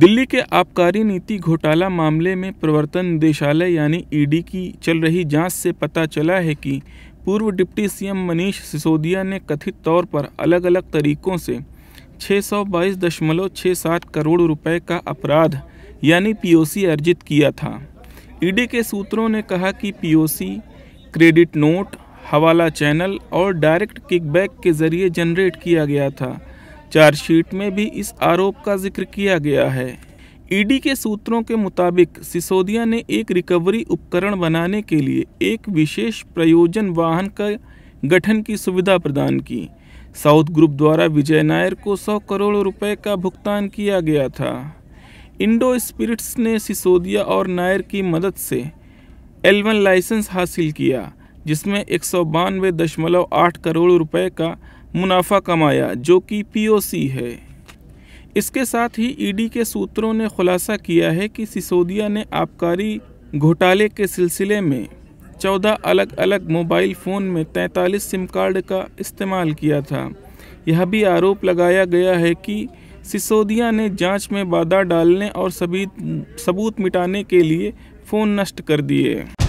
दिल्ली के आबकारी नीति घोटाला मामले में प्रवर्तन निदेशालय यानी ईडी की चल रही जांच से पता चला है कि पूर्व डिप्टी सीएम मनीष सिसोदिया ने कथित तौर पर अलग अलग तरीकों से छः करोड़ रुपए का अपराध यानी पीओसी अर्जित किया था ईडी के सूत्रों ने कहा कि पीओसी क्रेडिट नोट हवाला चैनल और डायरेक्ट किकबैक के जरिए जनरेट किया गया था चार्जशीट में भी इस आरोप का जिक्र किया गया है ईडी के सूत्रों के मुताबिक सिसोदिया ने एक रिकवरी उपकरण बनाने के लिए एक विशेष प्रयोजन वाहन का गठन की सुविधा प्रदान की साउथ ग्रुप द्वारा विजय नायर को 100 करोड़ रुपए का भुगतान किया गया था इंडो स्पिरिट्स ने सिसोदिया और नायर की मदद से एल लाइसेंस हासिल किया जिसमें एक करोड़ रुपए का मुनाफा कमाया जो कि पीओसी है इसके साथ ही ईडी e के सूत्रों ने खुलासा किया है कि सिसोदिया ने आबकारी घोटाले के सिलसिले में 14 अलग अलग मोबाइल फ़ोन में 43 सिम कार्ड का इस्तेमाल किया था यह भी आरोप लगाया गया है कि सिसोदिया ने जांच में बाधा डालने और सबूत सबूत मिटाने के लिए फ़ोन नष्ट कर दिए